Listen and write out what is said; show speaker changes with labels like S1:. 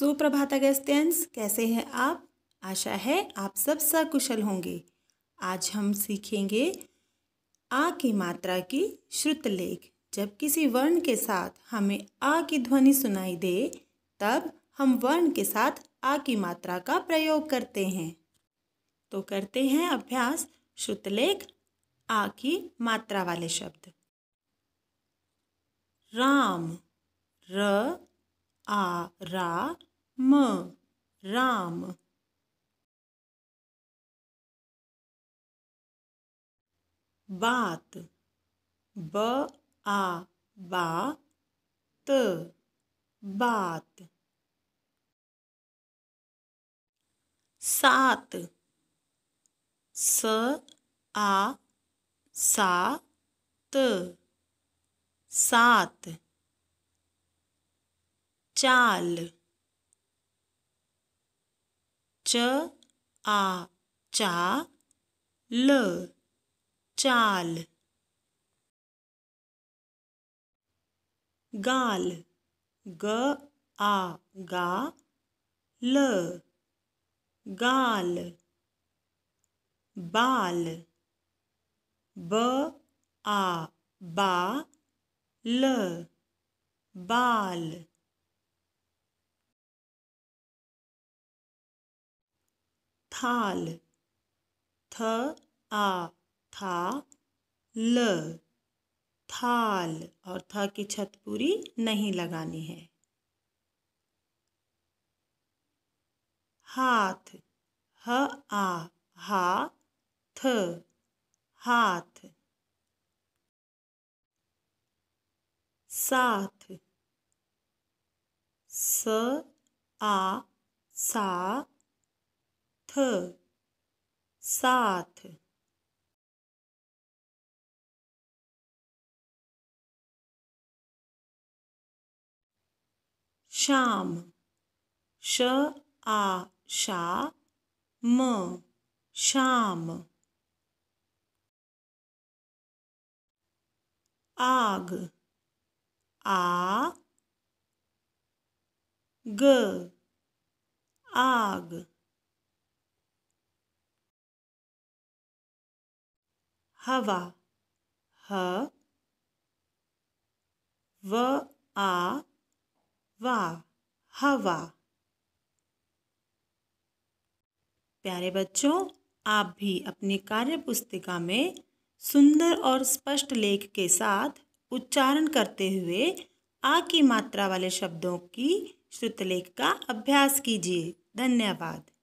S1: सुप्रभात अगस्त्यंस कैसे हैं आप आशा है आप सब सकुशल होंगे आज हम सीखेंगे आ की मात्रा की श्रुत लेख जब किसी वर्ण के साथ हमें आ की ध्वनि सुनाई दे तब हम वर्ण के साथ आ की मात्रा का प्रयोग करते हैं तो करते हैं अभ्यास श्रुतलेख आ की मात्रा वाले शब्द
S2: राम र आ रा म राम बात ब आ बा त बात सात स आ सा त सात चाल च आ चा ल चाल गाल ग आ गा ल गाल बाल ब आ बा ल बाल थाल थ आ था ल
S1: थाल और था की छत पूरी नहीं लगानी है
S2: हाथ ह आ हा थ हाथ साथ स आ सा थ साथ शाम श आ शा म शाम आग आ ग आग हवा ह व आ वा हवा प्यारे बच्चों
S1: आप भी अपनी कार्य पुस्तिका में सुंदर और स्पष्ट लेख के साथ उच्चारण करते हुए आ की मात्रा वाले शब्दों की
S2: श्रुतलेख का अभ्यास कीजिए धन्यवाद